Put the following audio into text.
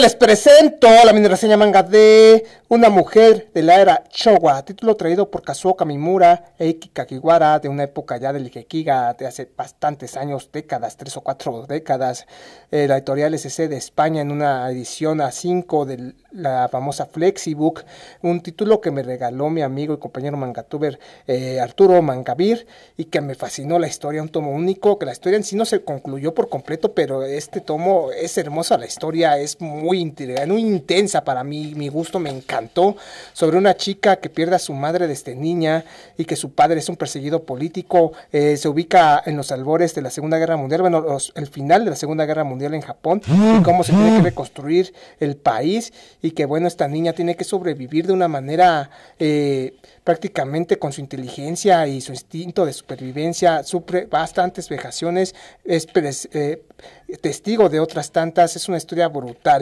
les presento la mini reseña manga de Una mujer de la era Showa, título traído por Kazuo Kamimura e de una época ya del Ikekiga, de hace bastantes años, décadas, tres o cuatro décadas. Eh, la editorial SC de España en una edición a 5 del la famosa Flexibook, un título que me regaló mi amigo y compañero mangatuber eh, Arturo Mangavir y que me fascinó la historia, un tomo único, que la historia en sí no se concluyó por completo, pero este tomo es hermoso la historia es muy intensa para mí, mi gusto me encantó, sobre una chica que pierde a su madre desde niña y que su padre es un perseguido político, eh, se ubica en los albores de la Segunda Guerra Mundial, bueno, el final de la Segunda Guerra Mundial en Japón y cómo se tiene que reconstruir el país y que bueno, esta niña tiene que sobrevivir de una manera eh, prácticamente con su inteligencia y su instinto de supervivencia, sufre bastantes vejaciones, es eh, testigo de otras tantas, es una historia brutal.